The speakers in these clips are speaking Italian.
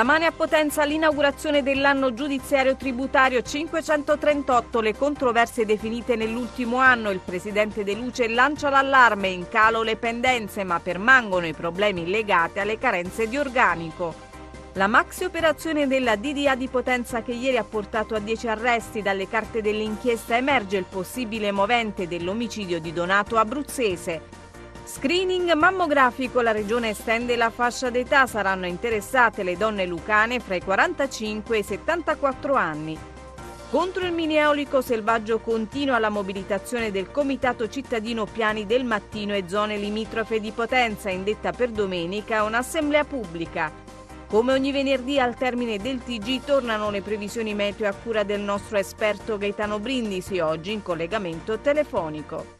Stamane a Potenza l'inaugurazione dell'anno giudiziario tributario 538, le controversie definite nell'ultimo anno, il presidente De Luce lancia l'allarme, in calo le pendenze ma permangono i problemi legati alle carenze di organico. La maxi operazione della DDA di Potenza che ieri ha portato a 10 arresti dalle carte dell'inchiesta emerge il possibile movente dell'omicidio di Donato Abruzzese. Screening mammografico, la regione estende la fascia d'età, saranno interessate le donne lucane fra i 45 e i 74 anni. Contro il mineolico selvaggio continua la mobilitazione del Comitato Cittadino Piani del Mattino e zone limitrofe di Potenza, indetta per domenica un'assemblea pubblica. Come ogni venerdì al termine del TG tornano le previsioni meteo a cura del nostro esperto Gaetano Brindisi, oggi in collegamento telefonico.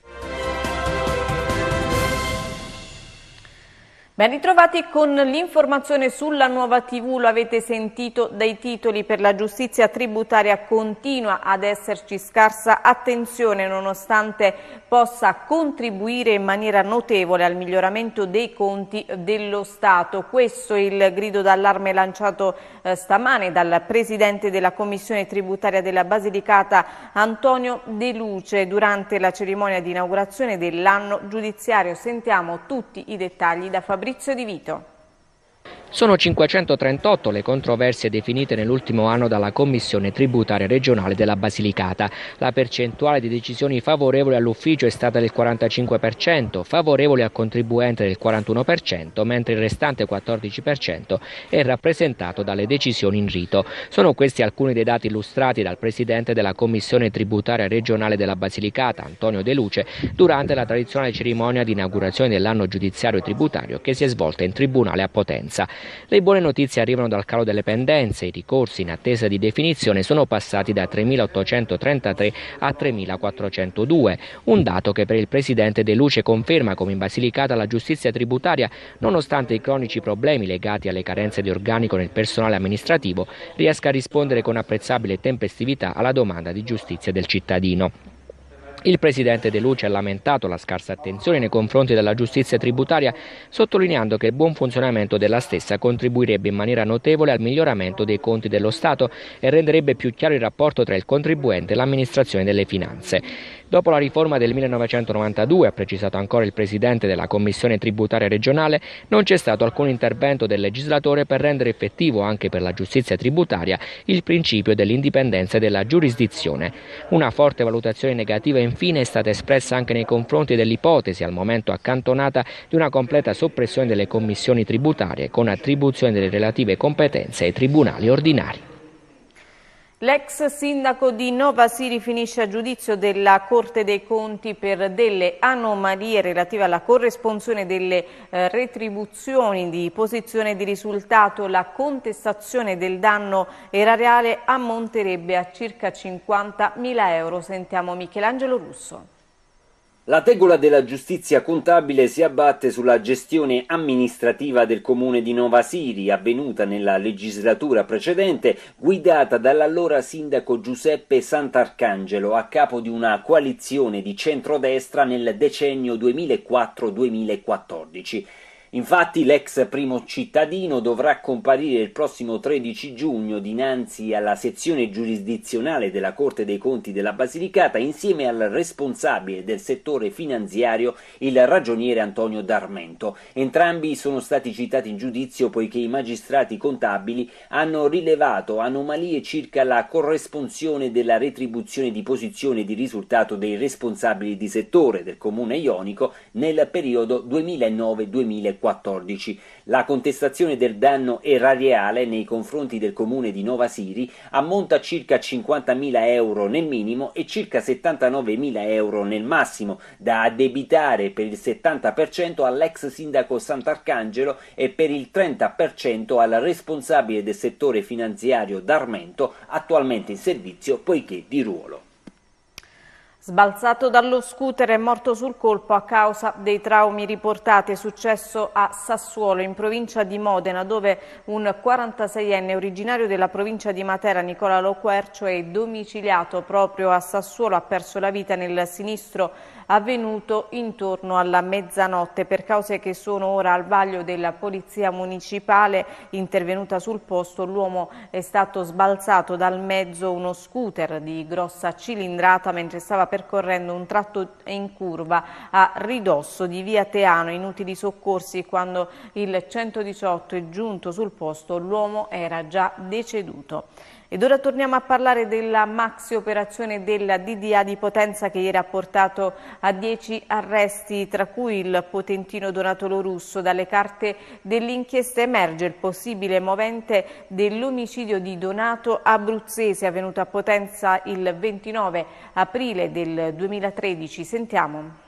Ben ritrovati con l'informazione sulla nuova TV, lo avete sentito dai titoli per la giustizia tributaria continua ad esserci scarsa attenzione nonostante possa contribuire in maniera notevole al miglioramento dei conti dello Stato. Questo è il grido d'allarme lanciato eh, stamane dal Presidente della Commissione tributaria della Basilicata Antonio De Luce durante la cerimonia di inaugurazione dell'anno giudiziario. Sentiamo tutti i dettagli da Fabrizio. Maurizio Di Vito. Sono 538 le controversie definite nell'ultimo anno dalla Commissione tributaria regionale della Basilicata. La percentuale di decisioni favorevoli all'ufficio è stata del 45%, favorevoli al contribuente del 41%, mentre il restante 14% è rappresentato dalle decisioni in rito. Sono questi alcuni dei dati illustrati dal Presidente della Commissione tributaria regionale della Basilicata, Antonio De Luce, durante la tradizionale cerimonia di inaugurazione dell'anno giudiziario tributario che si è svolta in Tribunale a Potenza. Le buone notizie arrivano dal calo delle pendenze, i ricorsi in attesa di definizione sono passati da 3.833 a 3.402, un dato che per il Presidente De Luce conferma come in Basilicata la giustizia tributaria, nonostante i cronici problemi legati alle carenze di organico nel personale amministrativo, riesca a rispondere con apprezzabile tempestività alla domanda di giustizia del cittadino. Il presidente De Luce ha lamentato la scarsa attenzione nei confronti della giustizia tributaria, sottolineando che il buon funzionamento della stessa contribuirebbe in maniera notevole al miglioramento dei conti dello Stato e renderebbe più chiaro il rapporto tra il contribuente e l'amministrazione delle finanze. Dopo la riforma del 1992, ha precisato ancora il presidente della Commissione tributaria regionale, non c'è stato alcun intervento del legislatore per rendere effettivo anche per la giustizia tributaria il principio dell'indipendenza della giurisdizione. Una forte valutazione negativa infine è stata espressa anche nei confronti dell'ipotesi al momento accantonata di una completa soppressione delle commissioni tributarie con attribuzione delle relative competenze ai tribunali ordinari. L'ex sindaco di Nova Siri finisce a giudizio della Corte dei Conti per delle anomalie relative alla corresponsione delle eh, retribuzioni di posizione di risultato. La contestazione del danno erariale ammonterebbe a circa 50.000 euro. Sentiamo Michelangelo Russo. La tegola della giustizia contabile si abbatte sulla gestione amministrativa del comune di Nova Siri, avvenuta nella legislatura precedente, guidata dall'allora sindaco Giuseppe Sant'Arcangelo, a capo di una coalizione di centrodestra nel decennio 2004-2014. Infatti l'ex primo cittadino dovrà comparire il prossimo 13 giugno dinanzi alla sezione giurisdizionale della Corte dei Conti della Basilicata insieme al responsabile del settore finanziario, il ragioniere Antonio D'Armento. Entrambi sono stati citati in giudizio poiché i magistrati contabili hanno rilevato anomalie circa la corresponsione della retribuzione di posizione di risultato dei responsabili di settore del Comune Ionico nel periodo 2009-2015. 2014. La contestazione del danno erariale nei confronti del comune di Novasiri ammonta a circa 50.000 euro nel minimo e circa 79.000 euro nel massimo, da addebitare per il 70% all'ex sindaco Sant'Arcangelo e per il 30% al responsabile del settore finanziario D'Armento, attualmente in servizio poiché di ruolo. Sbalzato dallo scooter è morto sul colpo a causa dei traumi riportati, è successo a Sassuolo in provincia di Modena dove un 46enne originario della provincia di Matera Nicola Loquercio è domiciliato proprio a Sassuolo, ha perso la vita nel sinistro avvenuto intorno alla mezzanotte per cause che sono ora al vaglio della Polizia Municipale intervenuta sul posto. L'uomo è stato sbalzato dal mezzo uno scooter di grossa cilindrata mentre stava percorrendo un tratto in curva a ridosso di via Teano. Inutili soccorsi quando il 118 è giunto sul posto l'uomo era già deceduto. Ed ora torniamo a parlare della maxi operazione della DDA di Potenza che ieri ha portato a 10 arresti, tra cui il potentino Donatolo Russo. Dalle carte dell'inchiesta emerge il possibile movente dell'omicidio di Donato Abruzzese avvenuto a Potenza il 29 aprile del 2013. Sentiamo.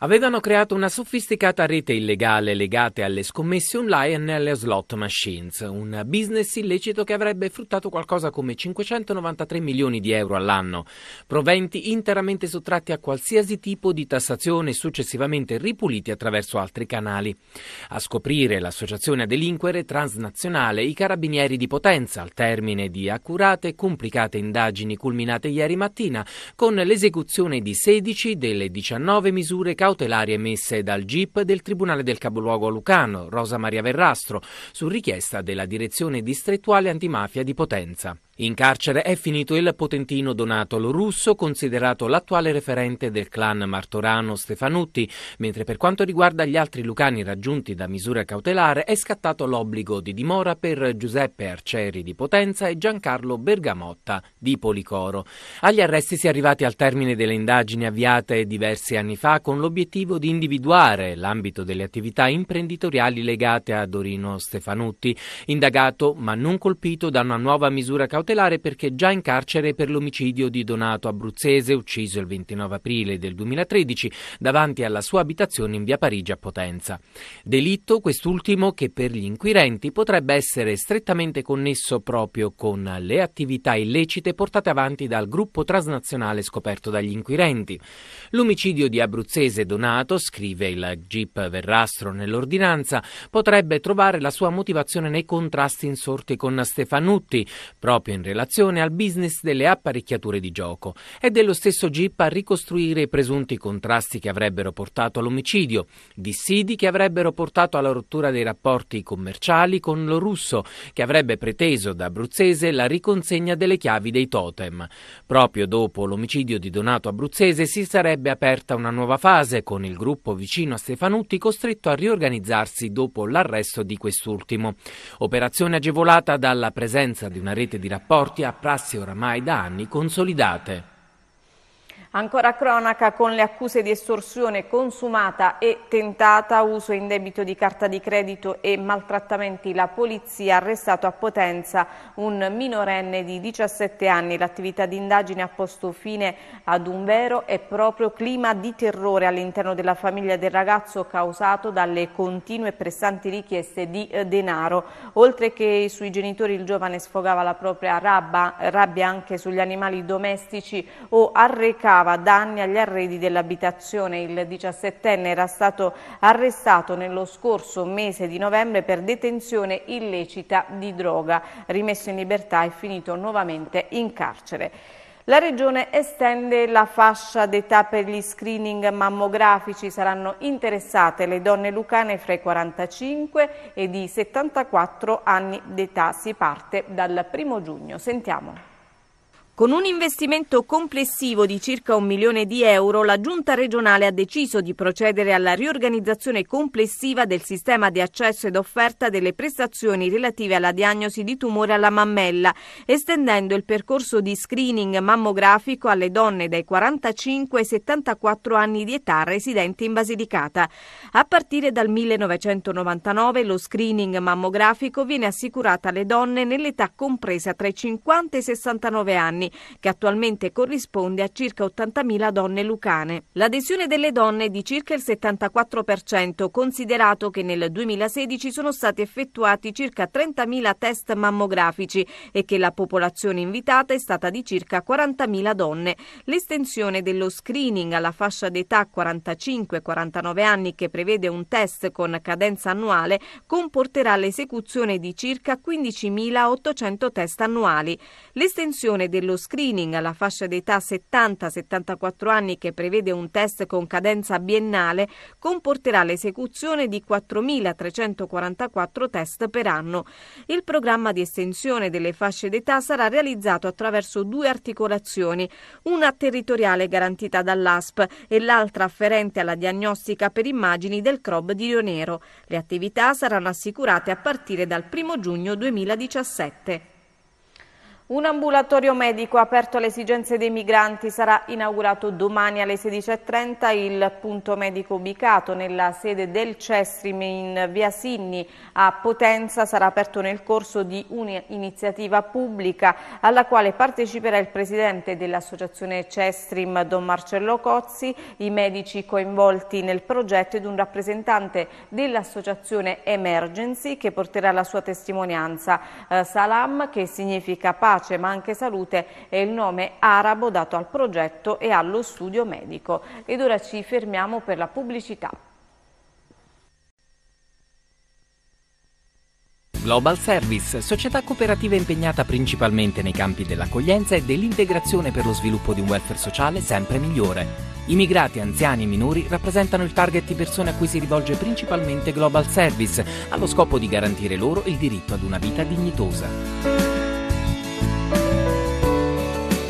Avevano creato una sofisticata rete illegale legata alle scommesse online e alle slot machines, un business illecito che avrebbe fruttato qualcosa come 593 milioni di euro all'anno, proventi interamente sottratti a qualsiasi tipo di tassazione e successivamente ripuliti attraverso altri canali. A scoprire l'associazione a delinquere transnazionale i carabinieri di Potenza, al termine di accurate e complicate indagini culminate ieri mattina con l'esecuzione di 16 delle 19 misure causate cautelari emesse dal GIP del Tribunale del Capoluogo Lucano, Rosa Maria Verrastro, su richiesta della Direzione Distrettuale Antimafia di Potenza. In carcere è finito il potentino Donato Lorusso, considerato l'attuale referente del clan Martorano Stefanutti, mentre per quanto riguarda gli altri lucani raggiunti da misura cautelare è scattato l'obbligo di dimora per Giuseppe Arceri di Potenza e Giancarlo Bergamotta di Policoro. Agli arresti si è arrivati al termine delle indagini avviate diversi anni fa con l'obiettivo l'obiettivo di individuare l'ambito delle attività imprenditoriali legate a Dorino Stefanutti, indagato ma non colpito da una nuova misura cautelare perché già in carcere per l'omicidio di Donato Abruzzese, ucciso il 29 aprile del 2013 davanti alla sua abitazione in via Parigi a Potenza. Delitto quest'ultimo che per gli inquirenti potrebbe essere strettamente connesso proprio con le attività illecite portate avanti dal gruppo transnazionale scoperto dagli inquirenti. L'omicidio di Abruzzese Donato, scrive il GIP Verrastro nell'ordinanza, potrebbe trovare la sua motivazione nei contrasti insorti con Stefanutti, proprio in relazione al business delle apparecchiature di gioco. È dello stesso GIP a ricostruire i presunti contrasti che avrebbero portato all'omicidio, dissidi che avrebbero portato alla rottura dei rapporti commerciali con lo russo, che avrebbe preteso da Abruzzese la riconsegna delle chiavi dei totem. Proprio dopo l'omicidio di Donato Abruzzese si sarebbe aperta una nuova fase Varese con il gruppo vicino a Stefanutti costretto a riorganizzarsi dopo l'arresto di quest'ultimo. Operazione agevolata dalla presenza di una rete di rapporti a prassi oramai da anni consolidate. Ancora cronaca con le accuse di estorsione consumata e tentata, uso indebito di carta di credito e maltrattamenti. La polizia ha arrestato a Potenza un minorenne di 17 anni. L'attività di indagine ha posto fine ad un vero e proprio clima di terrore all'interno della famiglia del ragazzo causato dalle continue e pressanti richieste di eh, denaro. Oltre che sui genitori il giovane sfogava la propria rabbia, anche sugli animali domestici o arrecava causava danni agli arredi dell'abitazione. Il 17enne era stato arrestato nello scorso mese di novembre per detenzione illecita di droga. Rimesso in libertà e finito nuovamente in carcere. La Regione estende la fascia d'età per gli screening mammografici. Saranno interessate le donne lucane fra i 45 e i 74 anni d'età. Si parte dal primo giugno. Sentiamo. Con un investimento complessivo di circa un milione di euro, la Giunta regionale ha deciso di procedere alla riorganizzazione complessiva del sistema di accesso ed offerta delle prestazioni relative alla diagnosi di tumore alla mammella, estendendo il percorso di screening mammografico alle donne dai 45 ai 74 anni di età residenti in Basilicata. A partire dal 1999 lo screening mammografico viene assicurato alle donne nell'età compresa tra i 50 e i 69 anni che attualmente corrisponde a circa 80.000 donne lucane. L'adesione delle donne è di circa il 74%, considerato che nel 2016 sono stati effettuati circa 30.000 test mammografici e che la popolazione invitata è stata di circa 40.000 donne. L'estensione dello screening alla fascia d'età 45-49 anni che prevede un test con cadenza annuale comporterà l'esecuzione di circa 15.800 test annuali. L'estensione dello screening alla fascia d'età 70-74 anni che prevede un test con cadenza biennale comporterà l'esecuzione di 4.344 test per anno. Il programma di estensione delle fasce d'età sarà realizzato attraverso due articolazioni, una territoriale garantita dall'ASP e l'altra afferente alla diagnostica per immagini del CROB di Rionero. Le attività saranno assicurate a partire dal 1 giugno 2017. Un ambulatorio medico aperto alle esigenze dei migranti sarà inaugurato domani alle 16.30 il punto medico ubicato nella sede del Cestrim in via Sinni a Potenza sarà aperto nel corso di un'iniziativa pubblica alla quale parteciperà il presidente dell'associazione Cestrim Don Marcello Cozzi, i medici coinvolti nel progetto ed un rappresentante dell'associazione Emergency che porterà la sua testimonianza eh, Salam che significa pace pace ma anche salute è il nome arabo dato al progetto e allo studio medico. Ed ora ci fermiamo per la pubblicità. Global Service, società cooperativa impegnata principalmente nei campi dell'accoglienza e dell'integrazione per lo sviluppo di un welfare sociale sempre migliore. Immigrati, anziani e minori rappresentano il target di persone a cui si rivolge principalmente Global Service, allo scopo di garantire loro il diritto ad una vita dignitosa.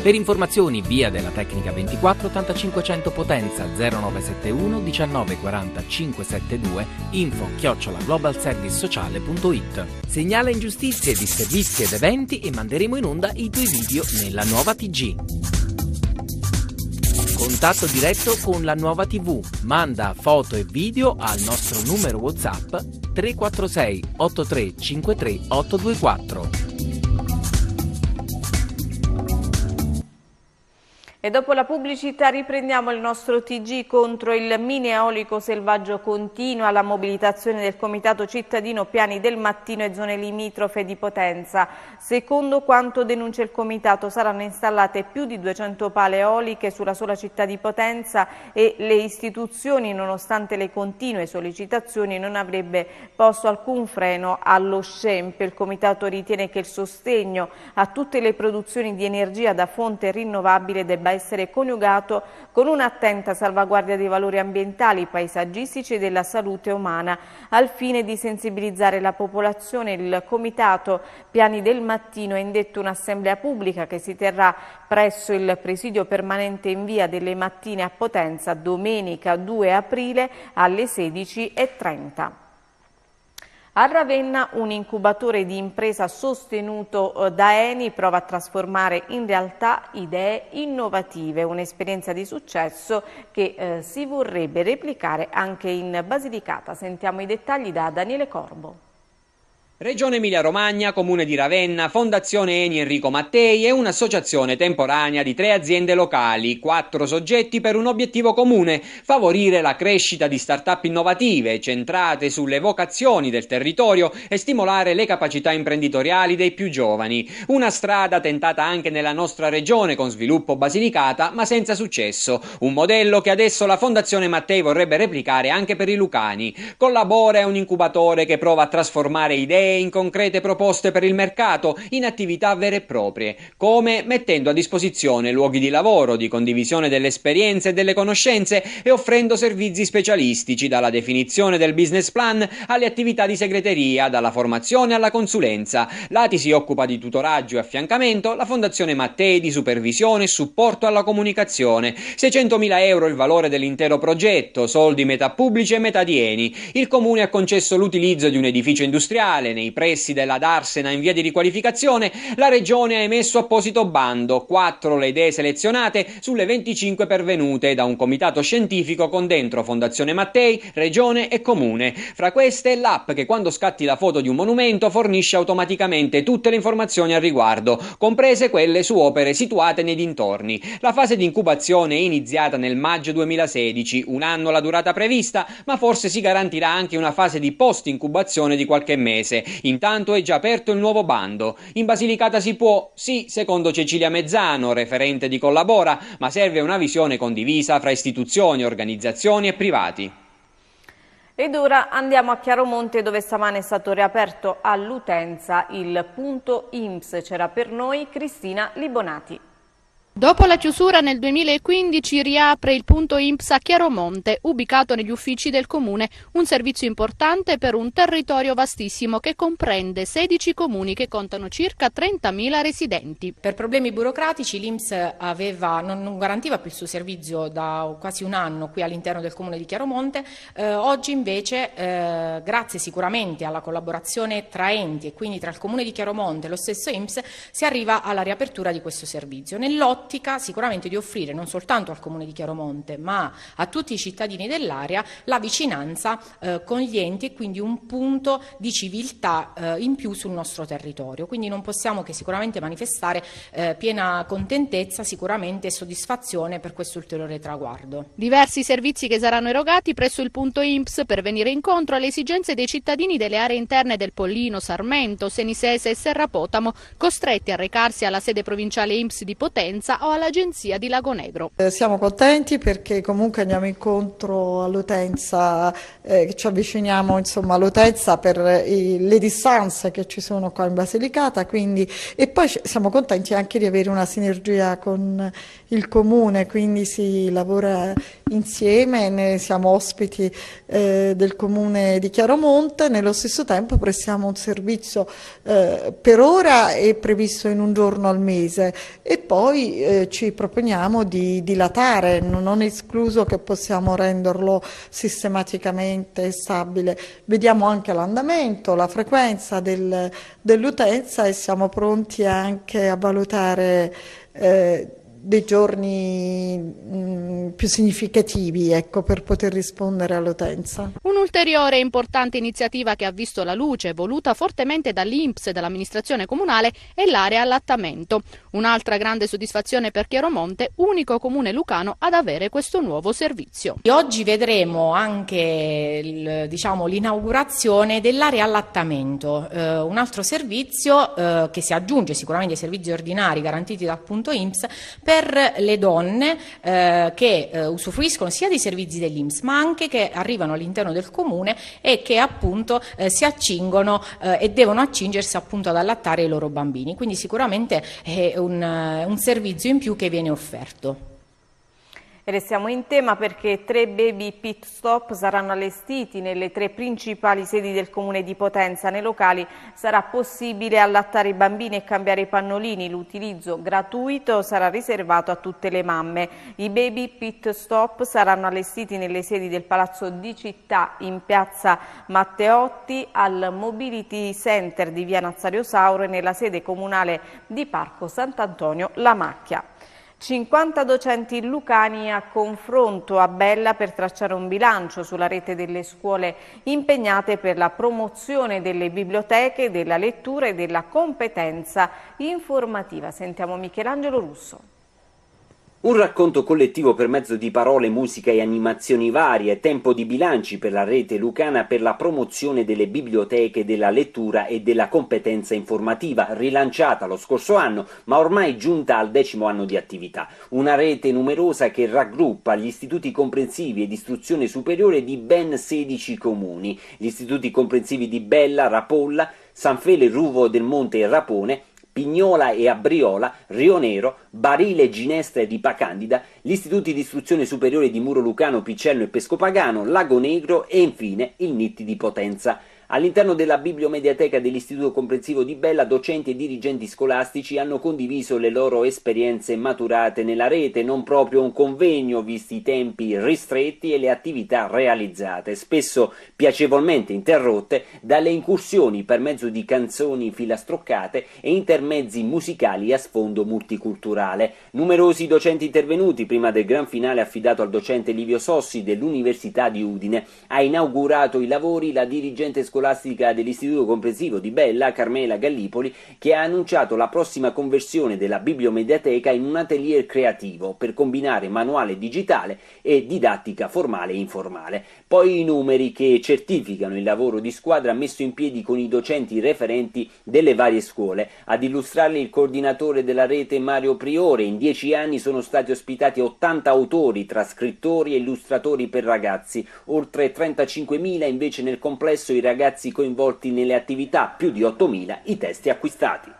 Per informazioni via della tecnica 24 8500 potenza 0971 1940 572 info chiocciola Segnala ingiustizie di ed eventi e manderemo in onda i tuoi video nella nuova TG. Contatto diretto con la nuova TV. Manda foto e video al nostro numero WhatsApp 346 83 53 824. E dopo la pubblicità riprendiamo il nostro TG contro il mine eolico selvaggio continua la mobilitazione del Comitato Cittadino Piani del Mattino e zone limitrofe di Potenza. Secondo quanto denuncia il Comitato saranno installate più di 200 pale eoliche sulla sola città di Potenza e le istituzioni nonostante le continue sollecitazioni non avrebbe posto alcun freno allo scempio. Il Comitato ritiene che il sostegno a tutte le produzioni di energia da fonte rinnovabile debba essere coniugato con un'attenta salvaguardia dei valori ambientali, paesaggistici e della salute umana. Al fine di sensibilizzare la popolazione, il Comitato Piani del Mattino ha indetto un'assemblea pubblica che si terrà presso il presidio permanente in via delle mattine a Potenza domenica 2 aprile alle 16.30. A Ravenna un incubatore di impresa sostenuto eh, da Eni prova a trasformare in realtà idee innovative, un'esperienza di successo che eh, si vorrebbe replicare anche in Basilicata. Sentiamo i dettagli da Daniele Corbo. Regione Emilia-Romagna, Comune di Ravenna, Fondazione Eni Enrico Mattei e un'associazione temporanea di tre aziende locali, quattro soggetti per un obiettivo comune, favorire la crescita di start-up innovative centrate sulle vocazioni del territorio e stimolare le capacità imprenditoriali dei più giovani. Una strada tentata anche nella nostra regione con sviluppo Basilicata ma senza successo, un modello che adesso la Fondazione Mattei vorrebbe replicare anche per i lucani. Collabora è un incubatore che prova a trasformare idee in concrete proposte per il mercato in attività vere e proprie, come mettendo a disposizione luoghi di lavoro, di condivisione delle esperienze e delle conoscenze e offrendo servizi specialistici dalla definizione del business plan alle attività di segreteria, dalla formazione alla consulenza. L'ATI si occupa di tutoraggio e affiancamento, la Fondazione Mattei di supervisione e supporto alla comunicazione. 600.000 euro il valore dell'intero progetto, soldi metà pubblici e metà di Eni. Il comune ha concesso l'utilizzo di un edificio industriale nei pressi della Darsena in via di riqualificazione, la Regione ha emesso apposito bando, 4 le idee selezionate sulle 25 pervenute da un comitato scientifico con dentro Fondazione Mattei, Regione e Comune. Fra queste l'app che quando scatti la foto di un monumento fornisce automaticamente tutte le informazioni al riguardo, comprese quelle su opere situate nei dintorni. La fase di incubazione è iniziata nel maggio 2016, un anno la durata prevista, ma forse si garantirà anche una fase di post incubazione di qualche mese. Intanto è già aperto il nuovo bando. In Basilicata si può, sì, secondo Cecilia Mezzano, referente di Collabora, ma serve una visione condivisa fra istituzioni, organizzazioni e privati. Ed ora andiamo a Chiaromonte dove stamane è stato riaperto all'utenza il punto IMSS. C'era per noi Cristina Libonati. Dopo la chiusura nel 2015 riapre il punto IMPS a Chiaromonte, ubicato negli uffici del comune, un servizio importante per un territorio vastissimo che comprende 16 comuni che contano circa 30.000 residenti. Per problemi burocratici l'IMPS non, non, garantiva più il suo servizio da quasi un anno qui all'interno del comune di Chiaromonte, eh, oggi invece eh, grazie sicuramente alla collaborazione tra enti e quindi tra il comune di Chiaromonte e lo stesso IMPS si arriva alla riapertura di questo servizio. Nell'otto nell'ottica sicuramente di offrire non soltanto al Comune di Chiaromonte ma a tutti i cittadini dell'area la vicinanza eh, con gli enti e quindi un punto di civiltà eh, in più sul nostro territorio. Quindi non possiamo che sicuramente manifestare eh, piena contentezza, sicuramente e soddisfazione per questo ulteriore traguardo. Diversi servizi che saranno erogati presso il punto IMSS per venire incontro alle esigenze dei cittadini delle aree interne del Pollino, Sarmento, Senisese e Serrapotamo costretti a recarsi alla sede provinciale IMSS di Potenza o all'Agenzia di Lago Negro. Eh, siamo contenti perché comunque andiamo incontro all'utenza, eh, ci avviciniamo insomma, all'utenza per eh, le distanze che ci sono qua in Basilicata quindi, e poi siamo contenti anche di avere una sinergia con il Comune, quindi si lavora insieme, ne siamo ospiti eh, del comune di Chiaromonte, nello stesso tempo prestiamo un servizio eh, per ora e previsto in un giorno al mese e poi eh, ci proponiamo di dilatare, non è escluso che possiamo renderlo sistematicamente stabile. Vediamo anche l'andamento, la frequenza del, dell'utenza e siamo pronti anche a valutare eh, dei giorni mh, mm, più significativi ecco, per poter rispondere all'utenza. Un'ulteriore importante iniziativa che ha visto la luce, voluta fortemente dall'Inps e dall'amministrazione comunale, è l'area allattamento. Un'altra grande soddisfazione per Chiaromonte, unico comune lucano ad avere questo nuovo servizio. Oggi vedremo anche il, diciamo, l'inaugurazione dell'area allattamento, eh, un altro servizio eh, che si aggiunge sicuramente ai servizi ordinari garantiti dal punto INPS per le donne eh, che eh, usufruiscono sia dei servizi dell'Inps ma anche che arrivano all'interno del comune e che appunto eh, si accingono eh, e devono accingersi appunto ad allattare i loro bambini. Quindi sicuramente è un, eh, un servizio in più che viene offerto. E restiamo in tema perché tre baby pit stop saranno allestiti nelle tre principali sedi del comune di Potenza. Nei locali sarà possibile allattare i bambini e cambiare i pannolini. L'utilizzo gratuito sarà riservato a tutte le mamme. I baby pit stop saranno allestiti nelle sedi del Palazzo di Città in piazza Matteotti, al Mobility Center di via Nazario Sauro e nella sede comunale di Parco Sant'Antonio La Macchia. 50 docenti lucani a confronto a Bella per tracciare un bilancio sulla rete delle scuole impegnate per la promozione delle biblioteche, della lettura e della competenza informativa. Sentiamo Michelangelo Russo. Un racconto collettivo per mezzo di parole, musica e animazioni varie, tempo di bilanci per la rete lucana per la promozione delle biblioteche, della lettura e della competenza informativa, rilanciata lo scorso anno ma ormai giunta al decimo anno di attività. Una rete numerosa che raggruppa gli istituti comprensivi e di istruzione superiore di ben 16 comuni, gli istituti comprensivi di Bella, Rapolla, San Fele, Ruvo del Monte e Rapone, Pignola e Abriola, Rionero, Barile, Ginestra e Ripacandida, gli istituti di istruzione superiore di Muro Lucano, Picello e Pescopagano, Lago Negro e infine il Nitti di Potenza. All'interno della bibliomediateca dell'Istituto Comprensivo di Bella, docenti e dirigenti scolastici hanno condiviso le loro esperienze maturate nella rete, non proprio un convegno, visti i tempi ristretti e le attività realizzate, spesso piacevolmente interrotte dalle incursioni per mezzo di canzoni filastroccate e intermezzi musicali a sfondo multiculturale. Numerosi docenti intervenuti prima del gran finale affidato al docente Livio Sossi dell'Università di Udine ha inaugurato i lavori la dirigente scolastica scolastica dell'Istituto Comprensivo di Bella, Carmela Gallipoli, che ha annunciato la prossima conversione della bibliomediateca in un atelier creativo per combinare manuale digitale e didattica formale e informale. Poi i numeri che certificano il lavoro di squadra messo in piedi con i docenti referenti delle varie scuole. Ad illustrarli il coordinatore della rete Mario Priore, in dieci anni sono stati ospitati 80 autori tra scrittori e illustratori per ragazzi, oltre 35.000 invece nel complesso i ragazzi ragazzi coinvolti nelle attività, più di 8.000 i testi acquistati.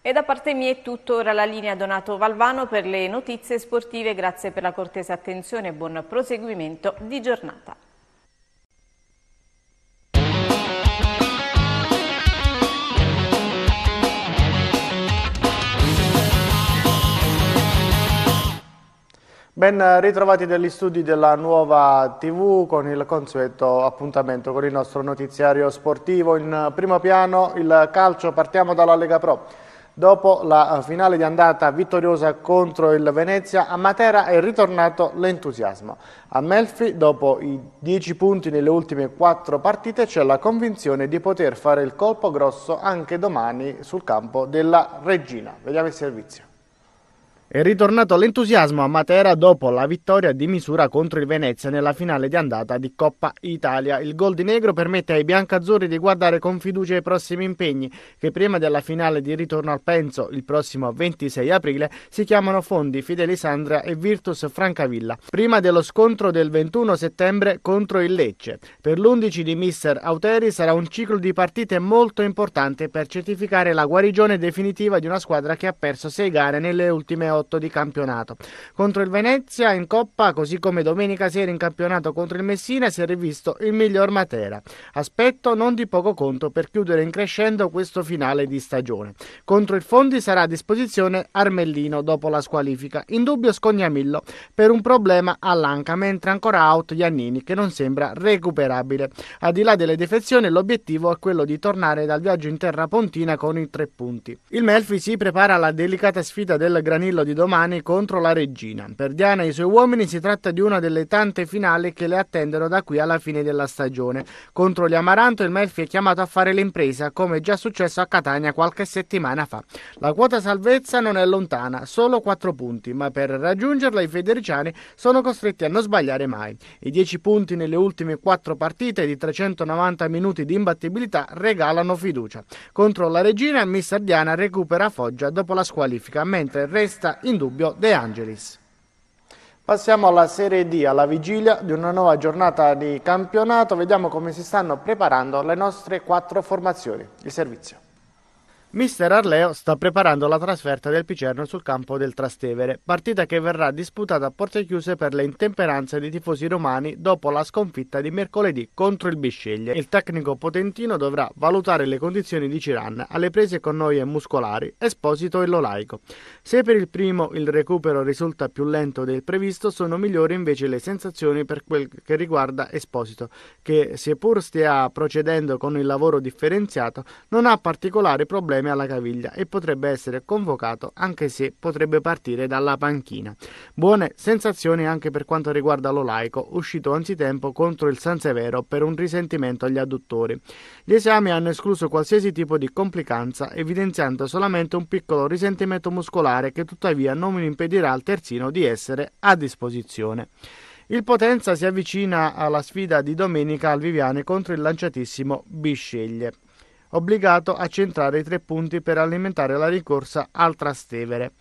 E da parte mia è tutto, ora la linea Donato Valvano per le notizie sportive, grazie per la cortesa attenzione e buon proseguimento di giornata. Ben ritrovati dagli studi della nuova TV con il consueto appuntamento con il nostro notiziario sportivo. In primo piano il calcio, partiamo dalla Lega Pro. Dopo la finale di andata vittoriosa contro il Venezia, a Matera è ritornato l'entusiasmo. A Melfi, dopo i 10 punti nelle ultime 4 partite, c'è la convinzione di poter fare il colpo grosso anche domani sul campo della Regina. Vediamo il servizio. È ritornato l'entusiasmo a Matera dopo la vittoria di misura contro il Venezia nella finale di andata di Coppa Italia. Il gol di Negro permette ai biancazzurri di guardare con fiducia i prossimi impegni che prima della finale di ritorno al Penso il prossimo 26 aprile si chiamano Fondi, Fidelisandria e Virtus Francavilla, prima dello scontro del 21 settembre contro il Lecce. Per l'11 di mister Auteri sarà un ciclo di partite molto importante per certificare la guarigione definitiva di una squadra che ha perso 6 gare nelle ultime 8 38 di campionato. Contro il Venezia in Coppa, così come domenica sera in campionato contro il Messina, si è rivisto il miglior Matera. Aspetto non di poco conto per chiudere in crescendo questo finale di stagione. Contro il Fondi sarà a disposizione Armellino dopo la squalifica. In dubbio Scognamillo per un problema all'anca, mentre ancora out Iannini che non sembra recuperabile. Al di là delle defezioni l'obiettivo è quello di tornare dal viaggio in terra pontina con i tre punti. Il Melfi si prepara alla delicata sfida del Granillo di di domani contro la Regina. Per Diana e i suoi uomini si tratta di una delle tante finali che le attendono da qui alla fine della stagione. Contro gli Amaranto il Melfi è chiamato a fare l'impresa, come è già successo a Catania qualche settimana fa. La quota salvezza non è lontana, solo 4 punti, ma per raggiungerla i federiciani sono costretti a non sbagliare mai. I 10 punti nelle ultime 4 partite di 390 minuti di imbattibilità regalano fiducia. Contro la Regina, Mister Diana recupera Foggia dopo la squalifica, mentre resta in dubbio De Angelis. Passiamo alla Serie D, alla vigilia di una nuova giornata di campionato. Vediamo come si stanno preparando le nostre quattro formazioni. Il servizio. Mister Arleo sta preparando la trasferta del Picerno sul campo del Trastevere, partita che verrà disputata a porte chiuse per le intemperanze dei tifosi romani dopo la sconfitta di mercoledì contro il Bisceglie. Il tecnico potentino dovrà valutare le condizioni di Ciran alle prese con noie muscolari, esposito e lolaico. Se per il primo il recupero risulta più lento del previsto, sono migliori invece le sensazioni per quel che riguarda Esposito, che seppur stia procedendo con il lavoro differenziato, non ha particolari problemi problemi alla caviglia e potrebbe essere convocato anche se potrebbe partire dalla panchina. Buone sensazioni anche per quanto riguarda l'Olaico, uscito anzitempo contro il San Severo per un risentimento agli adduttori. Gli esami hanno escluso qualsiasi tipo di complicanza, evidenziando solamente un piccolo risentimento muscolare che tuttavia non impedirà al terzino di essere a disposizione. Il Potenza si avvicina alla sfida di domenica al Viviane contro il lanciatissimo Bisceglie obbligato a centrare i tre punti per alimentare la ricorsa al Trastevere.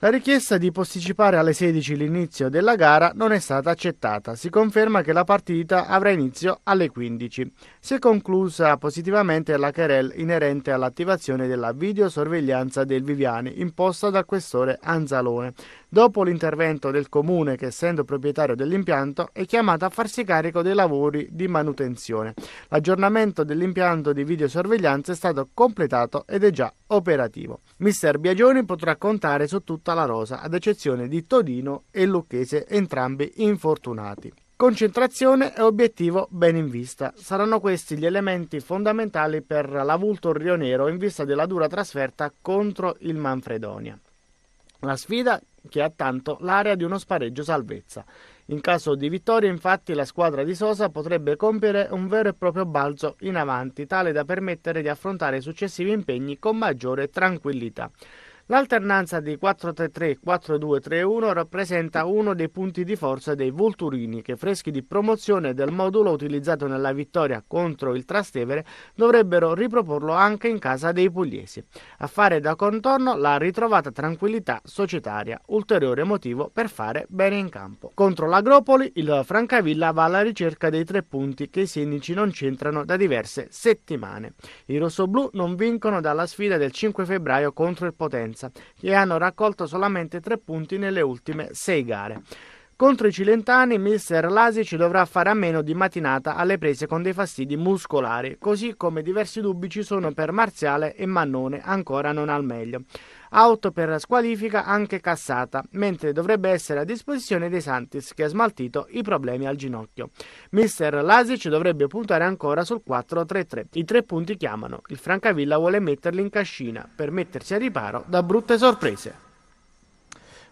La richiesta di posticipare alle 16 l'inizio della gara non è stata accettata, si conferma che la partita avrà inizio alle 15 si è conclusa positivamente la querela inerente all'attivazione della videosorveglianza del Viviani imposta dal questore Anzalone, dopo l'intervento del comune che essendo proprietario dell'impianto è chiamato a farsi carico dei lavori di manutenzione. L'aggiornamento dell'impianto di videosorveglianza è stato completato ed è già operativo. Mister Biagioni potrà contare su tutta la rosa, ad eccezione di Todino e Lucchese, entrambi infortunati. Concentrazione e obiettivo ben in vista. Saranno questi gli elementi fondamentali per l'Avulto Rio Nero in vista della dura trasferta contro il Manfredonia. La sfida che ha tanto l'area di uno spareggio salvezza. In caso di vittoria, infatti, la squadra di Sosa potrebbe compiere un vero e proprio balzo in avanti, tale da permettere di affrontare i successivi impegni con maggiore tranquillità. L'alternanza di 4-3-3-4-2-3-1 rappresenta uno dei punti di forza dei Volturini che freschi di promozione del modulo utilizzato nella vittoria contro il Trastevere dovrebbero riproporlo anche in casa dei pugliesi. A fare da contorno la ritrovata tranquillità societaria, ulteriore motivo per fare bene in campo. Contro l'Agropoli il Francavilla va alla ricerca dei tre punti che i sindici non centrano da diverse settimane. I rossoblù non vincono dalla sfida del 5 febbraio contro il Potenza Monza, che hanno raccolto solamente tre punti nelle ultime sei gare. Contro i cilentani, mister Lasic dovrà fare a meno di mattinata alle prese con dei fastidi muscolari, così come diversi dubbi ci sono per Marziale e Mannone, ancora non al meglio auto per squalifica anche cassata, mentre dovrebbe essere a disposizione dei Santis che ha smaltito i problemi al ginocchio. Mister Lasic dovrebbe puntare ancora sul 4-3-3. I tre punti chiamano, il Francavilla vuole metterli in cascina per mettersi a riparo da brutte sorprese.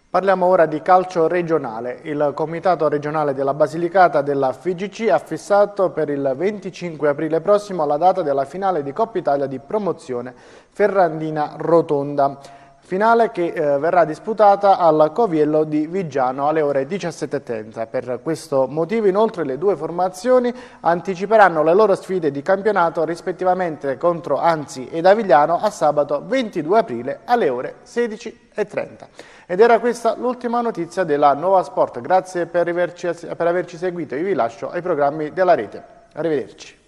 Parliamo ora di calcio regionale. Il Comitato regionale della Basilicata della FIGC ha fissato per il 25 aprile prossimo la data della finale di Coppa Italia di promozione Ferrandina Rotonda finale che eh, verrà disputata al Coviello di Vigiano alle ore 17.30. Per questo motivo inoltre le due formazioni anticiperanno le loro sfide di campionato rispettivamente contro Anzi ed Avigliano a sabato 22 aprile alle ore 16.30. Ed era questa l'ultima notizia della Nuova Sport, grazie per, averci, per averci seguito, io vi lascio ai programmi della rete. Arrivederci.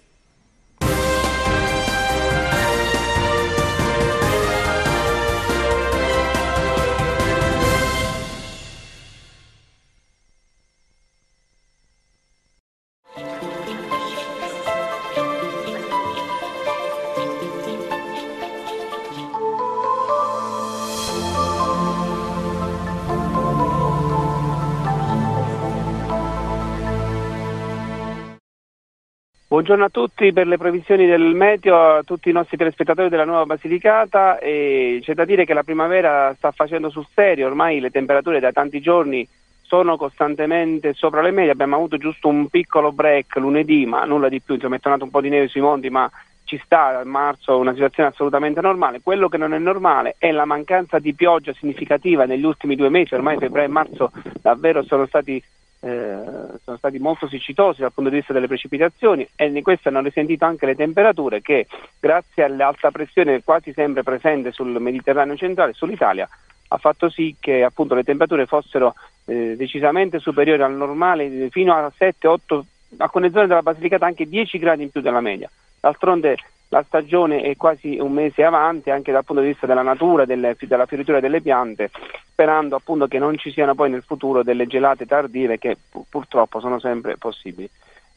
Buongiorno a tutti per le previsioni del meteo, a tutti i nostri telespettatori della nuova Basilicata. E c'è da dire che la primavera sta facendo sul serio, ormai le temperature da tanti giorni sono costantemente sopra le medie, abbiamo avuto giusto un piccolo break lunedì, ma nulla di più, insomma è tornato un po' di neve sui monti, ma ci sta a marzo una situazione assolutamente normale. Quello che non è normale è la mancanza di pioggia significativa negli ultimi due mesi, ormai febbraio e marzo davvero sono stati eh, sono stati molto siccitosi dal punto di vista delle precipitazioni e in questo hanno risentito anche le temperature che grazie all'alta pressione quasi sempre presente sul Mediterraneo centrale sull'Italia ha fatto sì che appunto, le temperature fossero eh, decisamente superiori al normale eh, fino a 7-8, alcune zone della Basilicata anche 10 gradi in più della media. D'altronde la stagione è quasi un mese avanti anche dal punto di vista della natura, delle, della fioritura delle piante, sperando appunto che non ci siano poi nel futuro delle gelate tardive che purtroppo sono sempre possibili.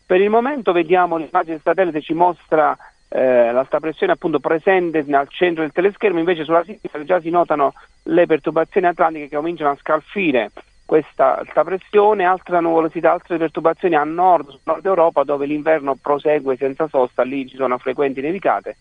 Per il momento vediamo l'immagine satellite ci mostra eh, l'alta pressione appunto presente al centro del teleschermo, invece sulla sinistra già si notano le perturbazioni atlantiche che cominciano a scalfire questa alta pressione, altra nuvolosità, altre perturbazioni a nord, nord Europa dove l'inverno prosegue senza sosta, lì ci sono frequenti nevicate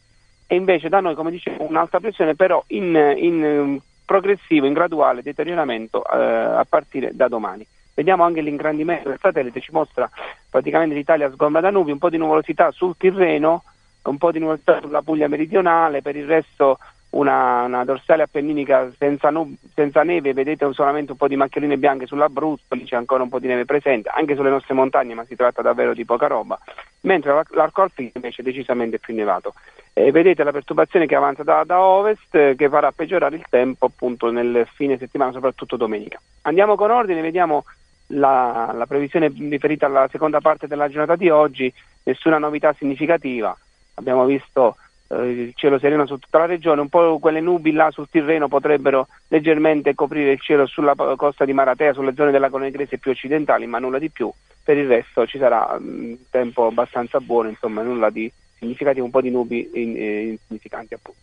e invece da noi, come dicevo, un'alta pressione però in, in um, progressivo, in graduale deterioramento eh, a partire da domani. Vediamo anche l'ingrandimento del satellite, ci mostra praticamente l'Italia sgombra da nubi, un po' di nuvolosità sul Tirreno, un po' di nuvolosità sulla Puglia meridionale, per il resto una, una dorsale appenninica senza, no, senza, neve, vedete solamente un po' di macchioline bianche sull'Abruzzo, lì c'è ancora un po' di neve presente, anche sulle nostre montagne, ma si tratta davvero di poca roba, mentre l'Arcorfi invece è decisamente più nevato. Eh, vedete la perturbazione che avanza da, da ovest eh, che farà peggiorare il tempo appunto nel fine settimana, soprattutto domenica. Andiamo con ordine, vediamo la, la, previsione riferita alla seconda parte della giornata di oggi, nessuna novità significativa. Abbiamo visto eh, il cielo sereno su tutta la regione, un po' quelle nubi là sul Tirreno potrebbero leggermente coprire il cielo sulla costa di Maratea, sulle zone della Conegrese più occidentali, ma nulla di più. Per il resto ci sarà un mm, tempo abbastanza buono, insomma, nulla di significativo, un po' di nubi eh, insignificanti, appunto.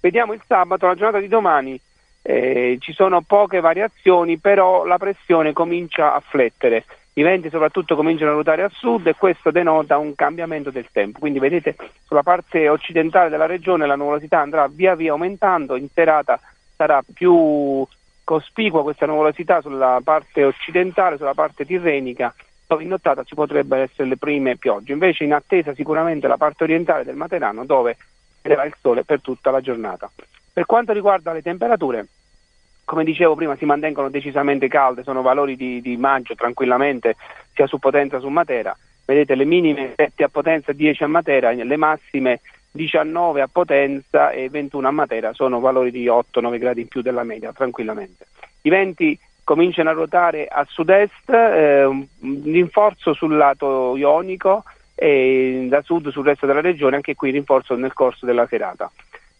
Vediamo il sabato, la giornata di domani. Eh, ci sono poche variazioni, però la pressione comincia a flettere i venti soprattutto cominciano a ruotare a sud e questo denota un cambiamento del tempo. Quindi vedete sulla parte occidentale della regione la nuvolosità andrà via via aumentando, in serata sarà più cospicua questa nuvolosità sulla parte occidentale, sulla parte tirrenica, dove in nottata ci potrebbero essere le prime piogge. Invece in attesa sicuramente la parte orientale del Materano dove vedrà il sole per tutta la giornata. Per quanto riguarda le temperature, come dicevo prima, si mantengono decisamente calde, sono valori di, di maggio tranquillamente, sia su potenza che su Matera. Vedete le minime 7 a potenza, 10 a Matera, le massime 19 a potenza e 21 a Matera, sono valori di 8-9 gradi in più della media, tranquillamente. I venti cominciano a ruotare a sud-est, eh, un rinforzo sul lato ionico e da sud sul resto della regione, anche qui rinforzo nel corso della serata.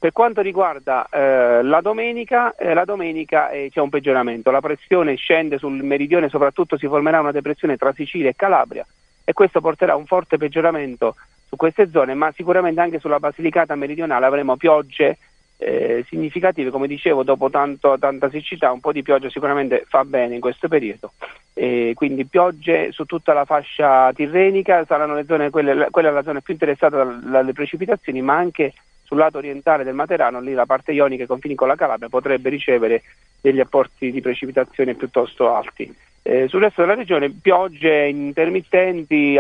Per quanto riguarda eh, la domenica, eh, la domenica eh, c'è un peggioramento, la pressione scende sul meridione, soprattutto si formerà una depressione tra Sicilia e Calabria e questo porterà a un forte peggioramento su queste zone, ma sicuramente anche sulla Basilicata meridionale avremo piogge eh, significative, come dicevo, dopo tanto, tanta siccità un po' di pioggia sicuramente fa bene in questo periodo. E quindi piogge su tutta la fascia tirrenica, saranno le zone, quelle, quella è la zona più interessata dalle precipitazioni, ma anche sul lato orientale del Materano, lì la parte ionica, i confini con la Calabria, potrebbe ricevere degli apporti di precipitazione piuttosto alti. Eh, sul resto della regione piogge intermittenti,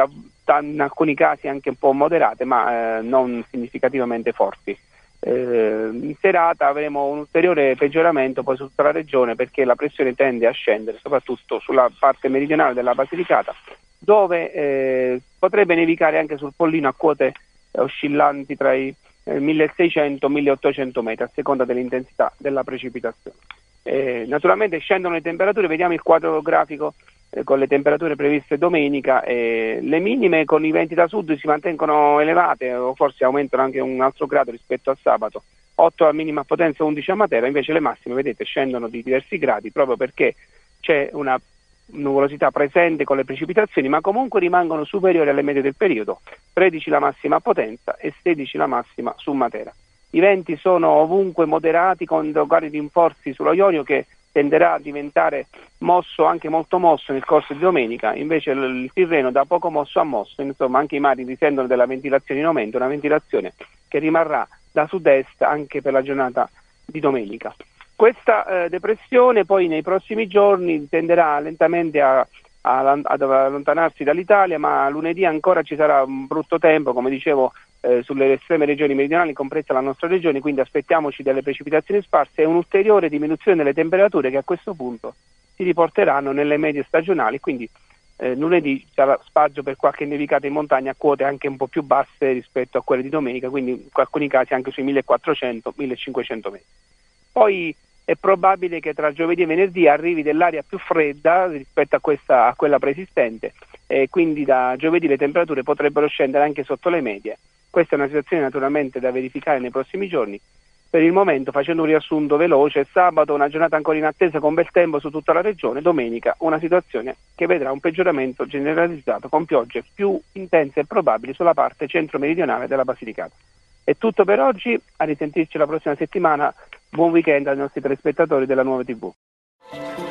in alcuni casi anche un po' moderate, ma eh, non significativamente forti. Eh, in serata avremo un ulteriore peggioramento poi su tutta la regione perché la pressione tende a scendere, soprattutto sulla parte meridionale della Basilicata, dove eh, potrebbe nevicare anche sul Pollino a quote oscillanti tra i 1600-1800 eh, metri a seconda dell'intensità della precipitazione. Eh, naturalmente scendono le temperature, vediamo il quadro grafico eh, con le temperature previste domenica, eh, le minime con i venti da sud si mantengono elevate o forse aumentano anche un altro grado rispetto a sabato, 8 a minima potenza, 11 a Matera, invece le massime vedete scendono di diversi gradi proprio perché c'è una nuvolosità presente con le precipitazioni, ma comunque rimangono superiori alle medie del periodo, 13 la massima a Potenza e 16 la massima su Matera. I venti sono ovunque moderati con locali rinforzi sullo Ionio che tenderà a diventare mosso, anche molto mosso nel corso di domenica, invece il Tirreno da poco mosso a mosso, insomma anche i mari risentono della ventilazione in aumento, una ventilazione che rimarrà da sud-est anche per la giornata di domenica. Questa eh, depressione poi nei prossimi giorni tenderà lentamente a, a, ad allontanarsi dall'Italia, ma lunedì ancora ci sarà un brutto tempo, come dicevo, eh, sulle estreme regioni meridionali, compresa la nostra regione, quindi aspettiamoci delle precipitazioni sparse e un'ulteriore diminuzione delle temperature che a questo punto si riporteranno nelle medie stagionali, quindi eh, lunedì sarà spazio per qualche nevicata in montagna a quote anche un po' più basse rispetto a quelle di domenica, quindi in alcuni casi anche sui 1400-1500 metri. Poi è probabile che tra giovedì e venerdì arrivi dell'aria più fredda rispetto a, questa, a quella preesistente e quindi da giovedì le temperature potrebbero scendere anche sotto le medie. Questa è una situazione naturalmente da verificare nei prossimi giorni. Per il momento, facendo un riassunto veloce, sabato una giornata ancora in attesa con bel tempo su tutta la regione, domenica una situazione che vedrà un peggioramento generalizzato con piogge più intense e probabili sulla parte centro-meridionale della Basilicata. È tutto per oggi, a risentirci la prossima settimana Buon weekend ai nostri telespettatori della Nuova TV.